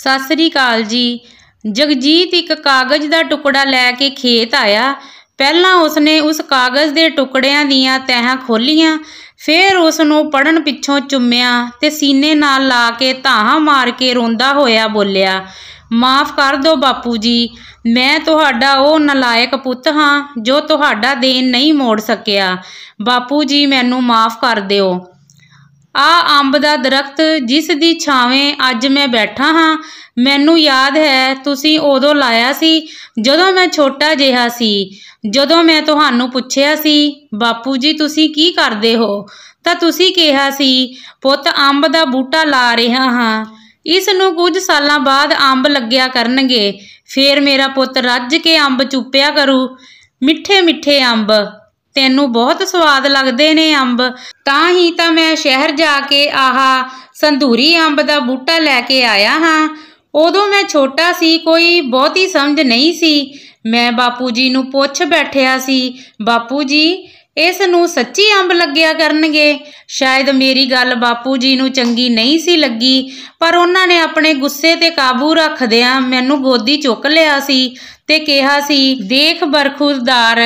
ਸਤਿ ਸ੍ਰੀ ਅਕਾਲ ਜੀ ਜਗਜੀਤ ਇੱਕ ਕਾਗਜ਼ ਦਾ ਟੁਕੜਾ ਲੈ ਕੇ ਖੇਤ ਆਇਆ ਪਹਿਲਾਂ ਉਸਨੇ ਉਸ ਕਾਗਜ਼ ਦੇ ਟੁਕੜਿਆਂ ਦੀਆਂ ਤਹਾਂ ਖੋਲੀਆਂ ਫਿਰ ਉਸ ਨੂੰ ਪੜਨ ਪਿੱਛੋਂ ਚੁੰਮਿਆ ਤੇ ਸੀਨੇ ਨਾਲ ਲਾ ਕੇ ਧਾਹਾਂ ਮਾਰ ਕੇ ਰੋਂਦਾ ਹੋਇਆ ਬੋਲਿਆ ਮਾਫ ਕਰ ਦਿਓ ਬਾਪੂ ਜੀ ਮੈਂ ਤੁਹਾਡਾ ਉਹ ਨਲਾਇਕ ਪੁੱਤ ਹਾਂ ਜੋ ਤੁਹਾਡਾ ਦੇਣ ਨਹੀਂ ਮੋੜ ਸਕਿਆ ਬਾਪੂ ਜੀ ਮੈਨੂੰ ਮਾਫ ਕਰ ਦਿਓ ਆ ਅੰਬ ਦਾ ਦਰਖਤ ਜਿਸ ਦੀ ਛਾਵੇਂ ਅੱਜ ਮੈਂ ਬੈਠਾ ਹਾਂ ਮੈਨੂੰ ਯਾਦ ਹੈ ਤੁਸੀਂ ਉਦੋਂ ਲਾਇਆ ਸੀ ਜਦੋਂ ਮੈਂ ਛੋਟਾ ਜਿਹਾ ਸੀ ਜਦੋਂ ਮੈਂ ਤੁਹਾਨੂੰ ਪੁੱਛਿਆ ਸੀ ਬਾਪੂ ਜੀ ਤੁਸੀਂ ਕੀ ਕਰਦੇ ਹੋ ਤਾਂ ਤੁਸੀਂ ਕਿਹਾ ਸੀ ਪੁੱਤ ਅੰਬ ਦਾ ਬੂਟਾ ਲਾ ਰਿਹਾ ਹਾਂ ਇਸ ਨੂੰ ਕੁਝ ਸਾਲਾਂ ਬਾਅਦ ਅੰਬ ਲੱਗਿਆ ਕਰਨਗੇ ਫੇਰ ਮੇਰਾ ਪੁੱਤ ਰੱਜ ਕੇ ਅੰਬ ਚੁੱਪਿਆ ਕਰੂ ਮਿੱਠੇ ਮਿੱਠੇ ਅੰਬ ਤੈਨੂੰ ਬਹੁਤ ਸਵਾਦ ਲੱਗਦੇ ਨੇ ਅੰਬ ਤਾਂ ਹੀ ਤਾਂ ਮੈਂ ਸ਼ਹਿਰ ਜਾ ਕੇ ਆਹਾ ਸੰਧੂਰੀ ਅੰਬ ਦਾ ਬੂਟਾ ਲੈ ਕੇ ਆਇਆ ਹਾਂ ਉਦੋਂ ਮੈਂ ਛੋਟਾ ਸੀ ਕੋਈ ਬਹੁਤੀ ਸਮਝ ਨਹੀਂ ਸੀ ਮੈਂ ਬਾਪੂ ਜੀ ਨੂੰ ਪੁੱਛ ਬੈਠਿਆ ਸੀ ਬਾਪੂ ਜੀ ਇਸ ਨੂੰ ਸੱਚੀ ਅੰਬ ਲੱਗਿਆ ਕਰਨਗੇ ਸ਼ਾਇਦ ਮੇਰੀ ਗੱਲ ਬਾਪੂ ਜੀ ਨੂੰ ਚੰਗੀ ਨਹੀਂ ਸੀ ਲੱਗੀ ਪਰ ਉਹਨਾਂ ਨੇ ਆਪਣੇ ਗੁੱਸੇ ਤੇ ਕਾਬੂ ਰੱਖਦਿਆਂ ਮੈਨੂੰ ਗੋਦੀ ਚੁੱਕ ਲਿਆ ਸੀ ਤੇ ਕਿਹਾ ਸੀ ਦੇਖ ਬਰਖੂਦਾਰ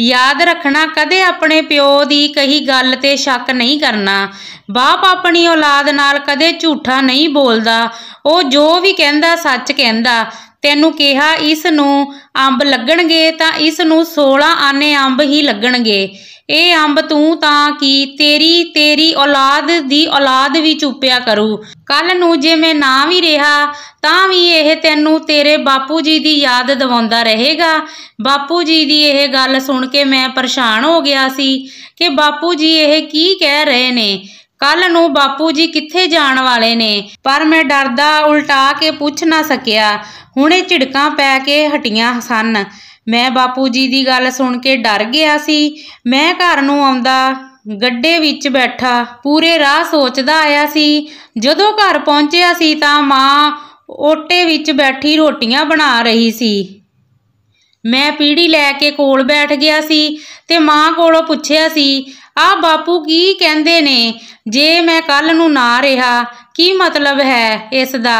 ਯਾਦ ਰੱਖਣਾ ਕਦੇ ਆਪਣੇ ਪਿਓ ਦੀ ਕਹੀ ਗੱਲ ਤੇ ਸ਼ੱਕ ਨਹੀਂ ਕਰਨਾ ਬਾਪ ਆਪਣੀ ਔਲਾਦ ਨਾਲ ਕਦੇ ਝੂਠਾ ਨਹੀਂ ਬੋਲਦਾ ਉਹ ਜੋ ਵੀ ਕਹਿੰਦਾ ਸੱਚ ਕਹਿੰਦਾ ਤੈਨੂੰ ਕਿਹਾ ਇਸ ਨੂੰ ਅੰਬ ਲੱਗਣਗੇ ਤਾਂ ਇਸ ਨੂੰ 16 ਆਨੇ ਅੰਬ ਹੀ ਲੱਗਣਗੇ ਇਹ ਅੰਬ ਤੂੰ ਤਾਂ ਕੀ ਤੇਰੀ ਤੇਰੀ ਔਲਾਦ ਦੀ ਔਲਾਦ ਵੀ ਚੁੱਪਿਆ ਕਰੂ ਕੱਲ ਨੂੰ ਜੇ ਮੈਂ ਨਾ ਵੀ ਰਿਹਾ ਤਾਂ ਵੀ ਇਹ ਤੈਨੂੰ ਤੇਰੇ ਬਾਪੂ ਜੀ ਦੀ ਯਾਦ ਦਿਵਾਉਂਦਾ ਰਹੇਗਾ ਬਾਪੂ ਜੀ ਦੀ ਇਹ ਗੱਲ ਸੁਣ ਕੇ ਮੈਂ ਪਰੇਸ਼ਾਨ ਹੋ ਗਿਆ ਸੀ ਕਿ ਬਾਪੂ ਜੀ ਇਹ ਕੀ ਕਹਿ ਰਹੇ ਨੇ ਕੱਲ ਨੂੰ ਬਾਪੂ ਜੀ ਕਿੱਥੇ ਜਾਣ ਵਾਲੇ ਨੇ ਪਰ ਮੈਂ ਡਰਦਾ ਉਲਟਾ ਕੇ ਪੁੱਛ ਨਾ ਸਕਿਆ ਹੁਣੇ ਝਿੜਕਾਂ ਪੈ ਕੇ ਹਟੀਆਂ ਸਨ ਮੈਂ ਬਾਪੂ ਜੀ ਦੀ ਗੱਲ ਸੁਣ ਕੇ ਡਰ ਗਿਆ ਸੀ ਮੈਂ ਘਰ ਨੂੰ ਆਉਂਦਾ ਗੱਡੇ ਵਿੱਚ ਬੈਠਾ ਪੂਰੇ ਰਾਹ ਸੋਚਦਾ ਆਇਆ ਸੀ ਜਦੋਂ ਘਰ ਪਹੁੰਚਿਆ ਸੀ ਤਾਂ ਮਾਂ ਓਟੇ ਵਿੱਚ ਬੈਠੀ ਰੋਟੀਆਂ ਬਣਾ ਰਹੀ ਸੀ ਮੈਂ ਪੀੜੀ ਲੈ ਕੇ ਕੋਲ ਬੈਠ ਗਿਆ ਸੀ ਤੇ ਮਾਂ ਕੋਲੋਂ ਪੁੱਛਿਆ ਸੀ ਆ ਬਾਪੂ ਕੀ ਕਹਿੰਦੇ ਨੇ ਜੇ ਮੈਂ ਕੱਲ ਨੂੰ ਨਾ ਰਿਹਾ ਕੀ ਮਤਲਬ ਹੈ ਇਸ ਦਾ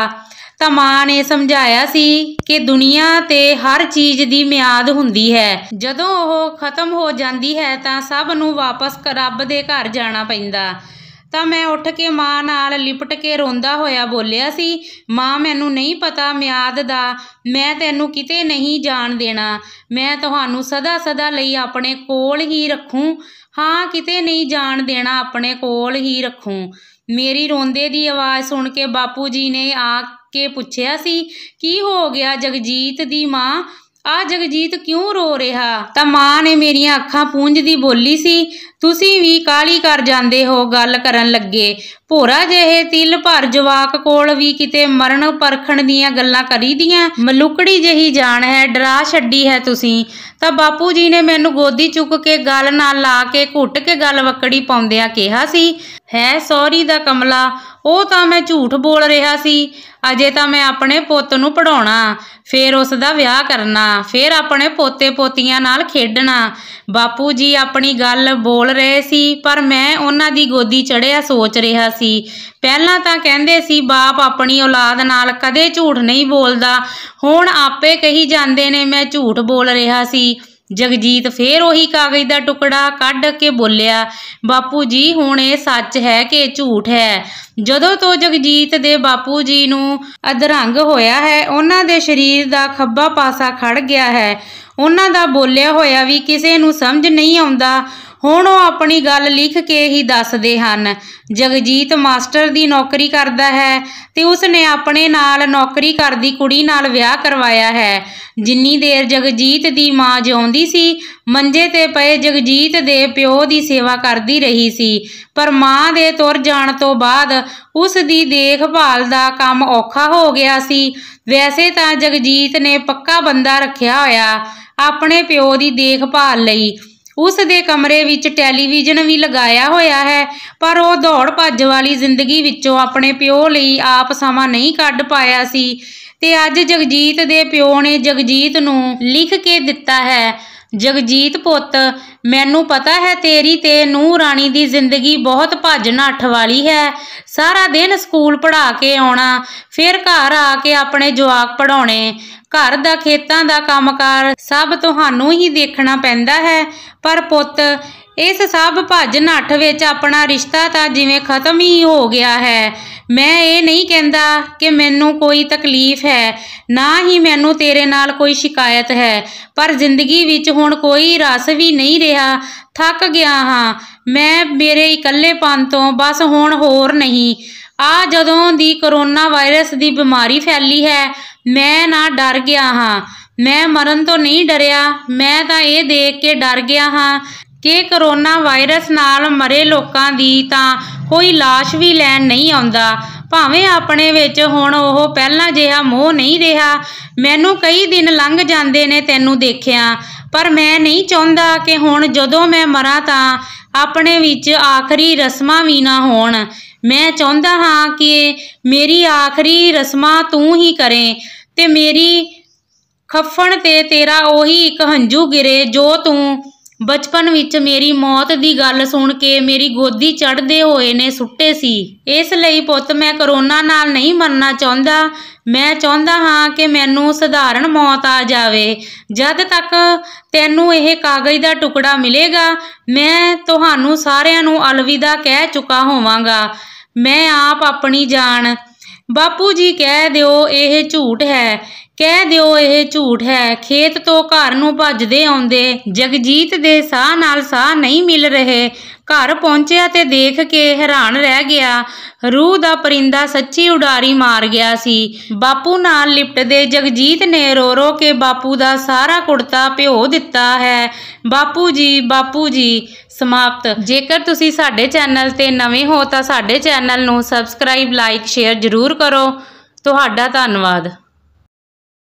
ਤਾਂ ਮਾਂ ਨੇ ਸਮਝਾਇਆ ਸੀ ਕਿ ਦੁਨੀਆ ਤੇ ਹਰ ਚੀਜ਼ ਦੀ ਮਿਆਦ ਹੁੰਦੀ ਹੈ ਜਦੋਂ ਉਹ ਖਤਮ ਹੋ ਜਾਂਦੀ ਹੈ ਤਾਂ ਸਭ ਨੂੰ ਵਾਪਸ ਰੱਬ ਦੇ ਘਰ ਜਾਣਾ ਪੈਂਦਾ ਤਾਂ ਮੈਂ ਉੱਠ ਕੇ ਮਾਂ ਨਾਲ ਲਿਪਟ ਕੇ ਰੋਂਦਾ ਹੋਇਆ ਬੋਲਿਆ ਸੀ ਮਾਂ ਮੈਨੂੰ ਨਹੀਂ ਪਤਾ ਮਿਆਦ ਦਾ ਮੈਂ ਤੈਨੂੰ ਕਿਤੇ ਨਹੀਂ ਜਾਣ ਦੇਣਾ ਮੈਂ ਤੁਹਾਨੂੰ ਸਦਾ ਸਦਾ ਲਈ ਆਪਣੇ ਕੋਲ ਹੀ ਰੱਖੂੰ ਹਾਂ ਕਿਤੇ ਨਹੀਂ ਜਾਣ ਦੇਣਾ ਆਪਣੇ ਕੋਲ ਹੀ ਰੱਖੂੰ ਮੇਰੀ ਰੋਂਦੇ ਦੀ ਆਵਾਜ਼ ਸੁਣ ਕੇ ਬਾਪੂ ਜੀ ਨੇ ਆ ਕੇ ਪੁੱਛਿਆ ਸੀ ਕੀ ਹੋ ਗਿਆ ਜਗਜੀਤ ਦੀ ਮਾਂ ਆ ਜਗਜੀਤ ਕਿਉਂ ਰੋ ਰਿਹਾ ਤਾਂ ਮਾਂ ਨੇ ਮੇਰੀਆਂ ਅੱਖਾਂ ਪੂੰਝਦੀ ਬੋਲੀ ਸੀ ਤੁਸੀਂ ਵੀ ਕਾਲੀ ਕਰ ਜਾਂਦੇ ਹੋ ਗੱਲ ਕਰਨ ਲੱਗੇ ਭੋਰਾ ਜਿਹੇ ਤਿਲ ਭਰ ਜਵਾਕ ਕੋਲ ਵੀ ਕਿਤੇ ਮਰਨ ਪਰਖਣ ਦੀਆਂ ਗੱਲਾਂ ਕਰੀਦੀਆਂ ਮਲੁਕੜੀ ਜਹੀ ਜਾਣ ਹੈ ਡਰਾ ਛੱਡੀ ਹੈ ਤੁਸੀਂ ਤਾਂ ਬਾਪੂ ਜੀ ਨੇ ਮੈਨੂੰ ਗੋਦੀ ਚੁੱਕ ਕੇ ਗੱਲ ਨਾਲ ਲਾ ਕੇ ਘੁੱਟ ਕੇ ਗੱਲ ਵਕੜੀ ਪਾਉਂਦਿਆਂ ਕਿਹਾ ਸੀ ਹੈ ਸੌਰੀ ਦਾ ਕਮਲਾ ਉਹ ਤਾਂ ਮੈਂ ਝੂਠ ਬੋਲ ਰਿਹਾ ਸੀ ਅਜੇ ਤਾਂ ਮੈਂ ਆਪਣੇ ਪੁੱਤ ਨੂੰ ਪੜਾਉਣਾ ਫੇਰ ਉਸ ਦਾ ਵਿਆਹ ਕਰਨਾ ਫੇਰ ਆਪਣੇ ਪੋਤੇ ਪੋਤੀਆਂ ਨਾਲ ਖੇਡਣਾ ਬਾਪੂ ਜੀ ਆਪਣੀ ਗੱਲ ਬੋਲ ਰਹੇ ਸੀ ਪਰ ਮੈਂ ਉਹਨਾਂ ਦੀ ਗੋਦੀ ਚੜਿਆ ਸੋਚ ਰਿਹਾ ਸੀ ਪਹਿਲਾਂ ਤਾਂ ਕਹਿੰਦੇ ਸੀ ਬਾਪ ਆਪਣੀ ਔਲਾਦ ਨਾਲ ਕਦੇ ਝੂਠ ਨਹੀਂ ਬੋਲਦਾ ਹੁਣ ਆਪੇ ਕਹੀ ਜਾਂਦੇ ਨੇ ਮੈਂ ਝੂਠ ਬੋਲ ਰਿਹਾ ਸੀ ਜਗਜੀਤ ਫੇਰ ਉਹੀ ਕਾਗਜ਼ ਦਾ ਟੁਕੜਾ ਕੱਢ ਕੇ ਬੋਲਿਆ ਬਾਪੂ ਜੀ ਹੁਣ ਇਹ ਸੱਚ ਹੈ ਕਿ ਝੂਠ ਹੈ ਜਦੋਂ ਤੋਂ ਜਗਜੀਤ ਦੇ ਬਾਪੂ ਜੀ ਨੂੰ ਅਧਰੰਗ ਹੋਇਆ ਹੈ ਉਹਨਾਂ ਦੇ ਸਰੀਰ ਦਾ ਖੱਬਾ ਪਾਸਾ ਖੜ ਗਿਆ ਹੈ ਉਹਨਾਂ ਦਾ ਬੋਲਿਆ ਹੋਇਆ ਵੀ ਕਿਸੇ ਨੂੰ ਸਮਝ ਨਹੀਂ ਆਉਂਦਾ ਹੁਣ ਉਹ ਆਪਣੀ ਗੱਲ ਲਿਖ ਕੇ ਹੀ ਦੱਸਦੇ ਹਨ ਜਗਜੀਤ ਮਾਸਟਰ ਦੀ ਨੌਕਰੀ ਕਰਦਾ ਹੈ ਤੇ ਉਸ ਨੇ ਆਪਣੇ ਨਾਲ ਨੌਕਰੀ ਕਰਦੀ ਕੁੜੀ ਨਾਲ ਵਿਆਹ ਕਰਵਾਇਆ ਹੈ ਜਿੰਨੀ ਦੇਰ ਜਗਜੀਤ ਦੀ ਮਾਂ ਜਿਉਂਦੀ ਸੀ ਮੰਜੇ ਤੇ ਪਏ ਜਗਜੀਤ ਦੇ ਪਿਓ ਦੀ ਸੇਵਾ ਕਰਦੀ ਰਹੀ ਸੀ ਪਰ ਮਾਂ ਦੇ ਤੁਰ ਜਾਣ ਤੋਂ ਬਾਅਦ ਉਸ ਦੀ ਦੇਖਭਾਲ ਦਾ ਕੰਮ ਔਖਾ ਹੋ ਗਿਆ ਸੀ ਵੈਸੇ ਤਾਂ ਜਗਜੀਤ ਨੇ ਪੱਕਾ ਬੰਦਾ ਰੱਖਿਆ ਹੋਇਆ ਆਪਣੇ ਪਿਓ ਦੀ ਦੇਖਭਾਲ ਲਈ ਉਸ ਦੇ ਕਮਰੇ ਵਿੱਚ ਟੈਲੀਵਿਜ਼ਨ ਵੀ ਲਗਾਇਆ ਹੋਇਆ ਹੈ ਪਰ ਉਹ ਦੌੜ ਭੱਜ ਵਾਲੀ ਜ਼ਿੰਦਗੀ ਵਿੱਚੋਂ ਆਪਣੇ ਪਿਓ ਲਈ ਆਪ ਸਮਾਂ ਨਹੀਂ ਕੱਢ ਪਾਇਆ ਸੀ ਤੇ ਅੱਜ ਜਗਜੀਤ ਦੇ ਪਿਓ ਨੇ ਜਗਜੀਤ ਨੂੰ ਲਿਖ ਕੇ ਦਿੱਤਾ ਹੈ ਜਗਜੀਤ ਪੁੱਤ ਮੈਨੂੰ ਪਤਾ ਹੈ ਤੇਰੀ ਤੇ ਨੂ ਰਾਣੀ ਦੀ ਜ਼ਿੰਦਗੀ ਬਹੁਤ ਭੱਜ ਨੱਠ ਵਾਲੀ ਹੈ ਸਾਰਾ ਦਿਨ ਸਕੂਲ ਪੜਾ ਕੇ ਆਉਣਾ ਫਿਰ ਘਰ ਆ ਕੇ ਆਪਣੇ ਜਵਾਕ ਪੜਾਉਣੇ ਘਰ ਦਾ ਖੇਤਾਂ ਦਾ ਕੰਮਕਾਰ ਸਭ ਤੁਹਾਨੂੰ ਹੀ ਦੇਖਣਾ ਪੈਂਦਾ ਹੈ ਪਰ ਪੁੱਤ ਇਸ ਸਭ ਭੱਜ ਨੱਠ ਵਿੱਚ ਆਪਣਾ ਰਿਸ਼ਤਾ ਤਾਂ ਜਿਵੇਂ ਖਤਮ ਹੀ ਹੋ ਗਿਆ ਹੈ ਮੈਂ ਇਹ ਨਹੀਂ ਕਹਿੰਦਾ ਕਿ ਮੈਨੂੰ ਕੋਈ ਤਕਲੀਫ ਹੈ ਨਾ ਹੀ ਮੈਨੂੰ ਤੇਰੇ ਨਾਲ ਕੋਈ ਸ਼ਿਕਾਇਤ ਹੈ ਪਰ ਜ਼ਿੰਦਗੀ ਵਿੱਚ ਹੁਣ ਕੋਈ ਰਸ ਵੀ ਨਹੀਂ ਰਿਹਾ ਥੱਕ ਗਿਆ ਹਾਂ ਮੈਂ ਮੇਰੇ ਇਕੱਲੇਪਨ ਤੋਂ ਬਸ ਹੁਣ ਹੋਰ ਨਹੀਂ ਆ ਜਦੋਂ ਦੀ ਕਰੋਨਾ ਵਾਇਰਸ ਦੀ ਬਿਮਾਰੀ ਫੈਲੀ ਹੈ ਮੈਂ ਨਾ ਡਰ ਗਿਆ ਹਾਂ ਮੈਂ ਮਰਨ ਤੋਂ ਨਹੀਂ ਡਰਿਆ ਮੈਂ ਤਾਂ ਇਹ ਦੇਖ ਕੇ ਡਰ ਗਿਆ ਹਾਂ ਕਿ ਕਰੋਨਾ ਵਾਇਰਸ ਨਾਲ ਮਰੇ ਲੋਕਾਂ ਦੀ ਤਾਂ ਕੋਈ লাশ ਵੀ ਲੈਣ ਨਹੀਂ ਆਉਂਦਾ ਭਾਵੇਂ ਆਪਣੇ ਵਿੱਚ ਹੁਣ ਉਹ ਪਹਿਲਾਂ ਜਿਹਾ ਮੋਹ ਨਹੀਂ ਰਿਹਾ ਮੈਨੂੰ ਕਈ ਦਿਨ ਲੰਘ ਜਾਂਦੇ ਨੇ ਤੈਨੂੰ ਦੇਖਿਆ ਪਰ ਮੈਂ ਨਹੀਂ ਚਾਹੁੰਦਾ ਕਿ ਹੁਣ ਜਦੋਂ ਮੈਂ ਮਰਾਂ ਤਾਂ ਆਪਣੇ ਵਿੱਚ ਆਖਰੀ ਰਸਮਾਂ ਵੀ ਨਾ ਹੋਣ ਮੈਂ ਚਾਹੁੰਦਾ ਹਾਂ ਕਿ ਮੇਰੀ ਆਖਰੀ ਰਸਮਾਂ ਤੂੰ ਹੀ ਕਰੇ ਤੇ ਮੇਰੀ ਖੱਫਣ ਤੇ ਤੇਰਾ ਉਹੀ ਇੱਕ ਹੰਝੂ ਗਿਰੇ ਜੋ ਤੂੰ ਬਚਪਨ ਵਿੱਚ ਮੇਰੀ ਮੌਤ ਦੀ ਗੱਲ ਸੁਣ ਕੇ ਮੇਰੀ ਗੋਦੀ ਚੜਦੇ ਹੋਏ ਨੇ ਸੁੱਟੇ ਸੀ ਇਸ ਲਈ ਪੁੱਤ ਮੈਂ ਕਰੋਨਾ ਨਾਲ ਨਹੀਂ ਮਰਨਾ ਚਾਹੁੰਦਾ ਮੈਂ ਚਾਹੁੰਦਾ ਹਾਂ ਕਿ ਮੈਨੂੰ ਸਧਾਰਨ ਮੌਤ ਆ ਜਾਵੇ ਜਦ ਤੱਕ ਤੈਨੂੰ ਇਹ ਕਾਗਜ਼ ਦਾ ਟੁਕੜਾ ਮਿਲੇਗਾ ਮੈਂ ਤੁਹਾਨੂੰ ਸਾਰਿਆਂ ਨੂੰ ਅਲਵਿਦਾ ਕਹਿ ਚੁੱਕਾ ਹੋਵਾਂਗਾ ਮੈਂ ਆਪ ਆਪਣੀ ਜਾਨ ਬਾਪੂ ਜੀ ਕਹਿ ਦਿਓ ਇਹ ਝੂਠ ਹੈ ਕਹਿ ਦਿਓ ਇਹ ਝੂਠ ਹੈ ਖੇਤ ਤੋਂ ਘਰ ਨੂੰ ਭੱਜਦੇ ਆਉਂਦੇ ਜਗਜੀਤ ਦੇ ਸਾਹ ਨਾਲ ਸਾਹ ਨਹੀਂ ਮਿਲ ਰਹੇ ਘਰ ਪਹੁੰਚਿਆ ਤੇ ਦੇਖ ਕੇ ਹੈਰਾਨ ਰਹਿ ਗਿਆ ਰੂਹ ਦਾ ਪਰਿੰਦਾ ਸੱਚੀ ਉਡਾਰੀ ਮਾਰ ਗਿਆ ਸੀ ਬਾਪੂ ਨਾਲ ਲਿਪਟਦੇ ਜਗਜੀਤ ਨੇ ਰੋ ਰੋ ਕੇ ਬਾਪੂ ਦਾ ਸਾਰਾ ਕੁੜਤਾ ਭਿਓ ਦਿੱਤਾ ਹੈ ਬਾਪੂ ਜੀ ਬਾਪੂ ਜੀ ਸਮਾਪਤ ਜੇਕਰ ਤੁਸੀਂ ਸਾਡੇ ਚੈਨਲ ਤੇ ਨਵੇਂ ਹੋ ਤਾਂ ਸਾਡੇ ਚੈਨਲ ਨੂੰ ਸਬਸਕ੍ਰਾਈਬ ਲਾਈਕ ਸ਼ੇਅਰ ਜ਼ਰੂਰ ਕਰੋ ਤੁਹਾਡਾ ਧੰਨਵਾਦ